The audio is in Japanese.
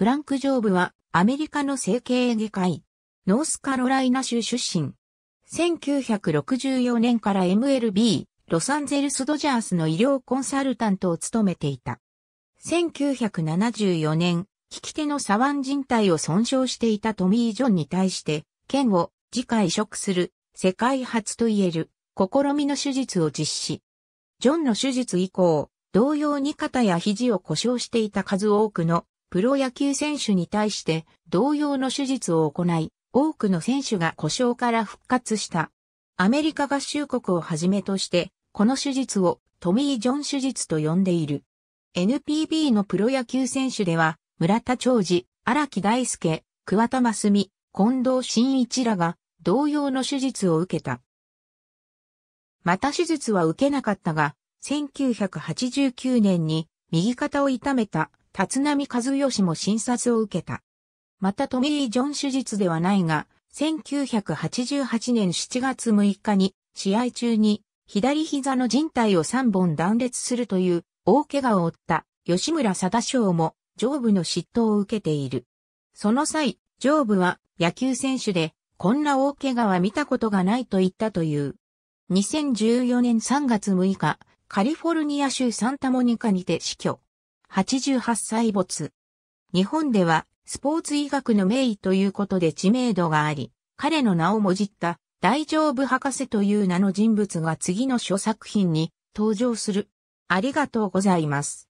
フランク・ジョーブはアメリカの整形外科医、ノースカロライナ州出身。1964年から MLB、ロサンゼルス・ドジャースの医療コンサルタントを務めていた。1974年、利き手の左腕人体を損傷していたトミー・ジョンに対して、剣を次回移植する世界初といえる試みの手術を実施。ジョンの手術以降、同様に肩や肘を故障していた数多くのプロ野球選手に対して同様の手術を行い、多くの選手が故障から復活した。アメリカ合衆国をはじめとして、この手術をトミー・ジョン手術と呼んでいる。NPB のプロ野球選手では、村田長治、荒木大輔、桑田真澄、近藤真一らが同様の手術を受けた。また手術は受けなかったが、1989年に右肩を痛めた立浪和義も診察を受けた。またトミー・ジョン手術ではないが、1988年7月6日に試合中に左膝の人帯を3本断裂するという大怪我を負った吉村貞章も上部の嫉妬を受けている。その際、上部は野球選手でこんな大怪我は見たことがないと言ったという。2014年3月6日、カリフォルニア州サンタモニカにて死去。88歳没。日本ではスポーツ医学の名医ということで知名度があり、彼の名をもじった大丈夫博士という名の人物が次の諸作品に登場する。ありがとうございます。